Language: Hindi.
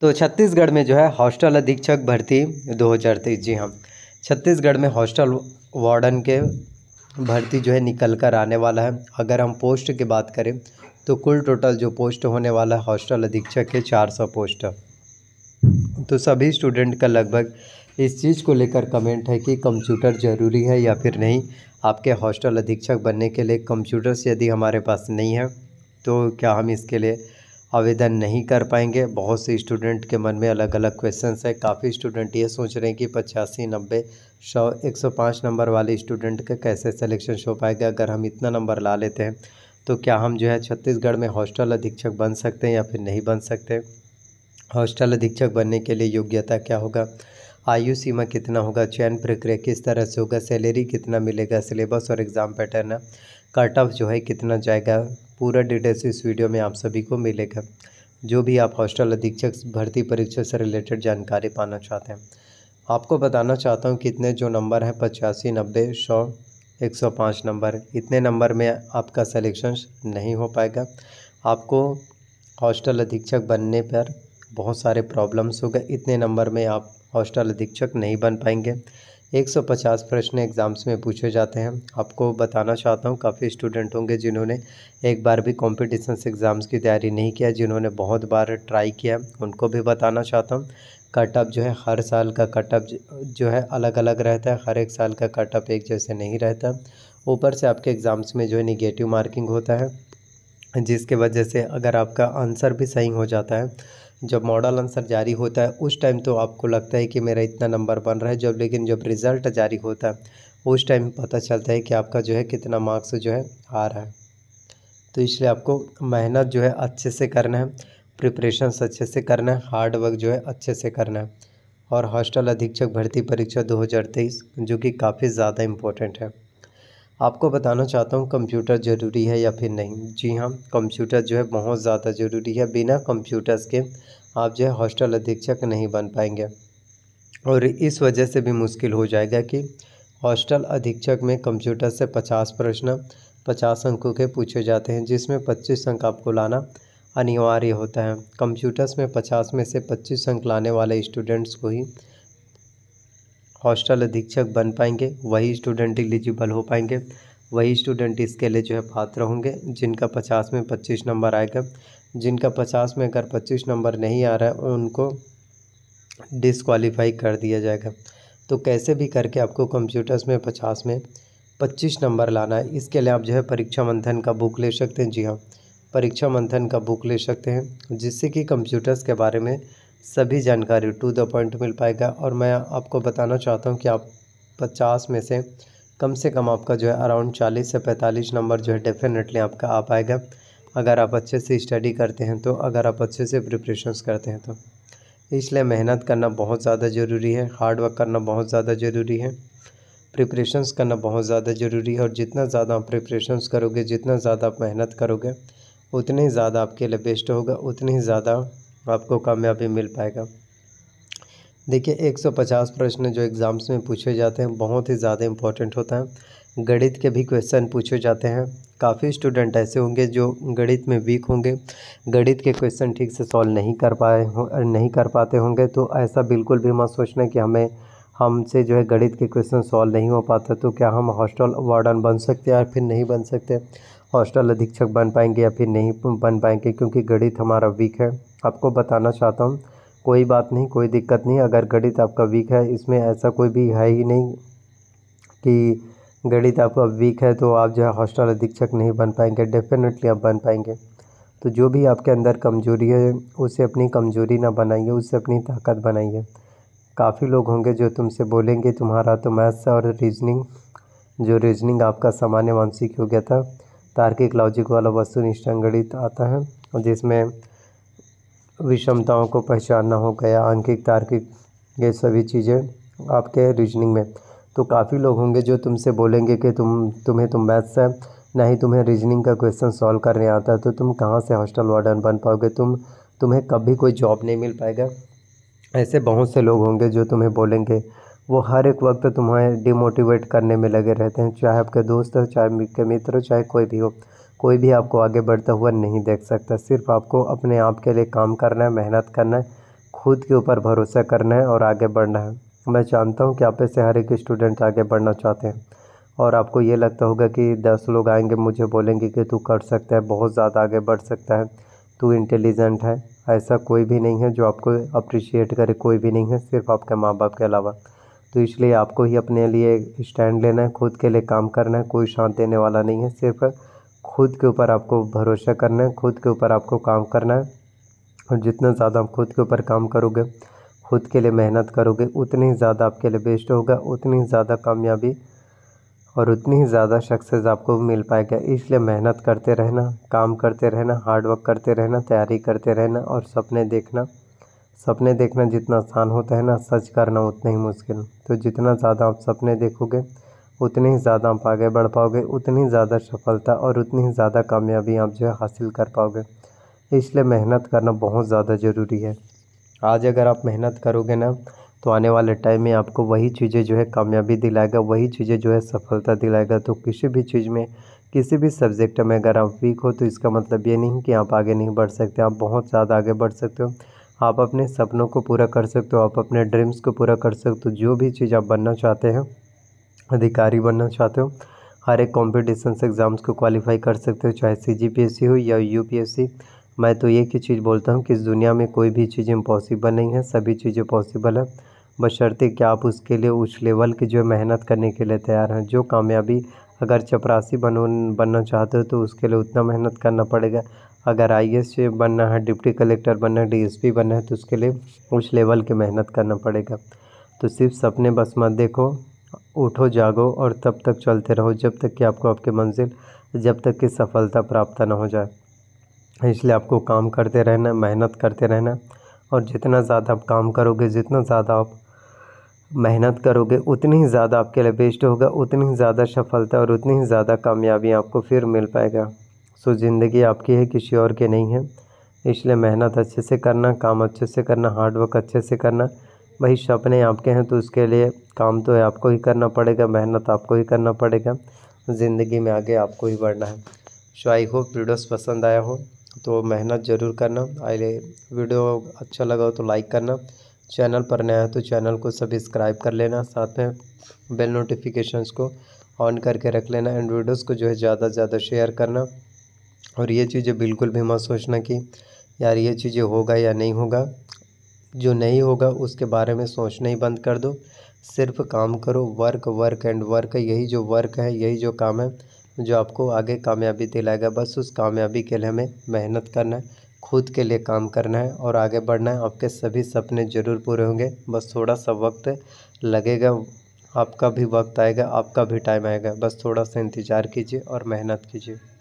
तो छत्तीसगढ़ में जो है हॉस्टल अधीक्षक भर्ती तेईस जी हाँ छत्तीसगढ़ में हॉस्टल वार्डन के भर्ती जो है निकल कर आने वाला है अगर हम पोस्ट की बात करें तो कुल टोटल जो पोस्ट होने वाला है हॉस्टल अधीक्षक के 400 पोस्ट तो सभी स्टूडेंट का लगभग इस चीज़ को लेकर कमेंट है कि कंप्यूटर ज़रूरी है या फिर नहीं आपके हॉस्टल अधीक्षक बनने के लिए कंप्यूटर्स यदि हमारे पास नहीं है तो क्या हम इसके लिए आवेदन नहीं कर पाएंगे बहुत से स्टूडेंट के मन में अलग अलग क्वेश्चन है काफ़ी स्टूडेंट ये सोच रहे हैं कि पचासी नब्बे सौ एक सौ पाँच नंबर वाले स्टूडेंट का कैसे सिलेक्शन हो पाएगा अगर हम इतना नंबर ला लेते हैं तो क्या हम जो है छत्तीसगढ़ में हॉस्टल अधीक्षक बन सकते हैं या फिर नहीं बन सकते हॉस्टल अधीक्षक बनने के लिए योग्यता क्या होगा आयु सीमा कितना होगा चयन प्रक्रिया किस तरह से होगा सैलरी कितना मिलेगा सिलेबस और एग्ज़ाम पैटर्न कट ऑफ जो है कितना जाएगा पूरा डिटेल्स इस वीडियो में आप सभी को मिलेगा जो भी आप हॉस्टल अधीक्षक भर्ती परीक्षा से रिलेटेड जानकारी पाना चाहते हैं आपको बताना चाहता हूँ कितने जो नंबर हैं पचासी नब्बे सौ एक सौ पाँच नंबर इतने नंबर में आपका सिलेक्शन नहीं हो पाएगा आपको हॉस्टल अधीक्षक बनने पर बहुत सारे प्रॉब्लम्स होगा इतने नंबर में आप हॉस्टल अधीक्षक नहीं बन पाएंगे 150 प्रश्न एग्ज़ाम्स में पूछे जाते हैं आपको बताना चाहता हूँ काफ़ी स्टूडेंट होंगे जिन्होंने एक बार भी कॉम्पिटिशन एग्ज़ाम्स की तैयारी नहीं किया जिन्होंने बहुत बार ट्राई किया उनको भी बताना चाहता हूँ कटअप जो है हर साल का कटअप जो है अलग अलग रहता है हर एक साल का कटअप एक जैसे नहीं रहता ऊपर से आपके एग्ज़ाम्स में जो है निगेटिव मार्किंग होता है जिसके वजह से अगर आपका आंसर भी सही हो जाता है जब मॉडल आंसर जारी होता है उस टाइम तो आपको लगता है कि मेरा इतना नंबर बन रहा है जब लेकिन जब रिज़ल्ट जारी होता है उस टाइम पता चलता है कि आपका जो है कितना मार्क्स जो है आ रहा है तो इसलिए आपको मेहनत जो है अच्छे से करना है प्रिपरेशन अच्छे से करना है हार्ड वर्क जो है अच्छे से करना है और हॉस्टल अधीक्षक भर्ती परीक्षा दो जो कि काफ़ी ज़्यादा इम्पोर्टेंट है आपको बताना चाहता हूँ कंप्यूटर ज़रूरी है या फिर नहीं जी हाँ कंप्यूटर जो है बहुत ज़्यादा ज़रूरी है बिना कंप्यूटर्स के आप जो है हॉस्टल अधीक्षक नहीं बन पाएंगे और इस वजह से भी मुश्किल हो जाएगा कि हॉस्टल अधीक्षक में कंप्यूटर से पचास प्रश्न पचास अंकों के पूछे जाते हैं जिसमें पच्चीस अंक आपको लाना अनिवार्य होता है कंप्यूटर्स में पचास में से पच्चीस अंक लाने वाले स्टूडेंट्स को ही हॉस्टल अधीक्षक बन पाएंगे वही स्टूडेंट एलिजिबल हो पाएंगे वही स्टूडेंट इसके लिए जो है पात्र होंगे जिनका पचास में पच्चीस नंबर आएगा जिनका पचास में अगर पच्चीस नंबर नहीं आ रहा है उनको डिसक्वालीफाई कर दिया जाएगा तो कैसे भी करके आपको कंप्यूटर्स में पचास में पच्चीस नंबर लाना है इसके लिए आप जो है परीक्षा मंथन का बुक ले सकते हैं जी हाँ परीक्षा मंथन का बुक ले सकते हैं जिससे कि कंप्यूटर्स के बारे में सभी जानकारी टू द पॉइंट मिल पाएगा और मैं आपको बताना चाहता हूँ कि आप पचास में से कम से कम आपका जो है अराउंड चालीस से पैंतालीस नंबर जो है डेफिनेटली आपका आ पाएगा अगर आप अच्छे से स्टडी करते हैं तो अगर आप अच्छे से प्रिपरेशंस करते हैं तो इसलिए मेहनत करना बहुत ज़्यादा ज़रूरी है हार्ड वर्क करना बहुत ज़्यादा ज़रूरी है प्रिपरेशंस करना बहुत ज़्यादा ज़रूरी है और जितना ज़्यादा आप प्रिपरेशंस करोगे जितना ज़्यादा आप मेहनत करोगे उतने ज़्यादा आपके लिए बेस्ट होगा उतनी ही ज़्यादा आपको कामयाबी मिल पाएगा देखिए 150 प्रश्न जो एग्ज़ाम्स में पूछे जाते हैं बहुत ही ज़्यादा इम्पोर्टेंट होता है गणित के भी क्वेश्चन पूछे जाते हैं काफ़ी स्टूडेंट ऐसे होंगे जो गणित में वीक होंगे गणित के क्वेश्चन ठीक से सॉल्व नहीं कर पाए नहीं कर पाते होंगे तो ऐसा बिल्कुल भी मत सोचना कि हमें हमसे जो है गणित के क्वेश्चन सॉल्व नहीं हो पाते तो क्या हम हॉस्टल वार्डन बन सकते या फिर नहीं बन सकते हॉस्टल अधीक्षक बन पाएंगे या फिर नहीं बन पाएंगे क्योंकि गणित हमारा वीक है आपको बताना चाहता हूँ कोई बात नहीं कोई दिक्कत नहीं अगर गणित आपका वीक है इसमें ऐसा कोई भी है ही नहीं कि गणित आपका वीक है तो आप जो है हॉस्टल अधीक्षक नहीं बन पाएंगे डेफिनेटली आप बन पाएंगे तो जो भी आपके अंदर कमजोरी है उसे अपनी कमजोरी ना बनाइए उससे अपनी ताकत बनाइए काफ़ी लोग होंगे जो तुमसे बोलेंगे तुम्हारा तो मैथ्स और रीजनिंग जो रीजनिंग आपका सामान्य मानसिक हो गया था तार्किक लॉजिक वाला वस्तु निष्ठा गणित आता है जिसमें विषमताओं को पहचानना हो गया आंकिक तार्किक ये सभी चीज़ें आपके रीजनिंग में तो काफ़ी लोग होंगे जो तुमसे बोलेंगे कि तुम तुम्हें तुम तो मैथ्स है ना ही तुम्हें रीजनिंग का क्वेश्चन सॉल्व करने आता है तो तुम कहाँ से हॉस्टल वार्डन बन पाओगे तुम तुम्हें कभी कोई जॉब नहीं मिल पाएगा ऐसे बहुत से लोग होंगे जो तुम्हें बोलेंगे वो हर एक वक्त तुम्हें डिमोटिवेट करने में लगे रहते हैं चाहे आपके दोस्त हो चाहे मित्र हो चाहे कोई भी हो कोई भी आपको आगे बढ़ता हुआ नहीं देख सकता सिर्फ आपको अपने आप के लिए काम करना है मेहनत करना है खुद के ऊपर भरोसा करना है और आगे बढ़ना है मैं जानता हूँ कि आप ऐसे हर एक स्टूडेंट आगे बढ़ना चाहते हैं और आपको ये लगता होगा कि दस लोग आएंगे मुझे बोलेंगे कि तू कर सकता है बहुत ज़्यादा आगे बढ़ सकता है तू इंटेलिजेंट है ऐसा कोई भी नहीं है जो आपको अप्रिशिएट करे कोई भी नहीं है सिर्फ आपके माँ बाप के अलावा तो इसलिए आपको ही अपने लिए स्टैंड लेना है खुद के लिए काम करना है कोई शांत देने वाला नहीं है सिर्फ खुद के ऊपर आपको भरोसा करना है खुद के ऊपर आपको काम करना है और जितना ज़्यादा आप खुद के ऊपर काम करोगे खुद के लिए मेहनत करोगे उतनी ज़्यादा आपके लिए बेस्ट होगा उतनी ज़्यादा कामयाबी और उतनी ही ज़्यादा सक्सेस आपको मिल पाएगा इसलिए मेहनत करते रहना काम करते रहना हार्डवर्क करते रहना तैयारी करते रहना और सपने देखना सपने देखना जितना आसान होता है ना सच करना उतना ही मुश्किल तो जितना ज़्यादा आप सपने देखोगे उतनी ही ज़्यादा आप आगे बढ़ पाओगे उतनी ही ज़्यादा सफलता और उतनी ही ज़्यादा कामयाबी आप जो है हासिल कर पाओगे इसलिए मेहनत करना बहुत ज़्यादा ज़रूरी है आज अगर आप मेहनत करोगे ना तो आने वाले टाइम में आपको वही चीज़ें जो है कामयाबी दिलाएगा वही चीज़ें जो है सफलता दिलाएगा तो किसी भी चीज़ में किसी भी सब्जेक्ट में अगर आप वीक हो तो इसका मतलब ये नहीं कि आप आगे नहीं बढ़ सकते आप बहुत ज़्यादा आगे बढ़ सकते हो आप अपने सपनों को पूरा कर सकते हो आप अपने ड्रीम्स को पूरा कर सकते हो जो भी चीज़ आप बनना चाहते हैं अधिकारी बनना चाहते हो हर एक कॉम्पिटिशन से एग्ज़ाम्स को क्वालिफाई कर सकते हो चाहे सी जी पी एस सी हो या यू पी एस सी मैं तो एक ही चीज़ बोलता हूँ कि इस दुनिया में कोई भी चीज़ इम्पॉसिबल नहीं है सभी चीज़ें पॉसिबल है बशर्ते कि आप उसके लिए उस लेवल की जो मेहनत करने के लिए तैयार हैं जो कामयाबी अगर चपरासी बनो बनना चाहते हो तो उसके लिए उतना मेहनत करना पड़ेगा अगर आई बनना है डिप्टी कलेक्टर बनना है डीएसपी बनना है तो उसके लिए उस लेवल की मेहनत करना पड़ेगा तो सिर्फ सपने बस मत देखो उठो जागो और तब तक चलते रहो जब तक कि आपको आपकी मंजिल जब तक कि सफलता प्राप्त ना हो जाए इसलिए आपको काम करते रहना मेहनत करते रहना और जितना ज़्यादा आप काम करोगे जितना ज़्यादा आप मेहनत करोगे उतनी ही ज़्यादा आपके लिए बेस्ट होगा उतनी ही ज़्यादा सफलता और उतनी ही ज़्यादा कामयाबी आपको फिर मिल पाएगा सो ज़िंदगी आपकी है किसी और के नहीं है इसलिए मेहनत अच्छे से करना काम अच्छे से करना हार्डवर्क अच्छे से करना भाई सपने आपके हैं तो उसके लिए काम तो है आपको ही करना पड़ेगा मेहनत आपको ही करना पड़ेगा ज़िंदगी में आगे आपको ही बढ़ना है सो आई होप वीडियोस पसंद आया हो तो मेहनत ज़रूर करना आई वीडियो अच्छा लगा हो तो लाइक करना चैनल पर नया है तो चैनल को सब्सक्राइब कर लेना साथ में बेल नोटिफिकेशंस को ऑन करके रख लेना एंड वीडियोस को जो है ज़्यादा से ज़्यादा शेयर करना और ये चीज़ें बिल्कुल भी मत सोचना कि यार ये चीज़ें होगा या नहीं होगा जो नहीं होगा उसके बारे में सोचना ही बंद कर दो सिर्फ काम करो वर्क वर्क एंड वर्क यही जो वर्क है यही जो काम है जो आपको आगे कामयाबी दिलाएगा बस उस कामयाबी के लिए हमें मेहनत करना है खुद के लिए काम करना है और आगे बढ़ना है आपके सभी सपने ज़रूर पूरे होंगे बस थोड़ा सा वक्त लगेगा आपका भी वक्त आएगा आपका भी टाइम आएगा बस थोड़ा सा इंतज़ार कीजिए और मेहनत कीजिए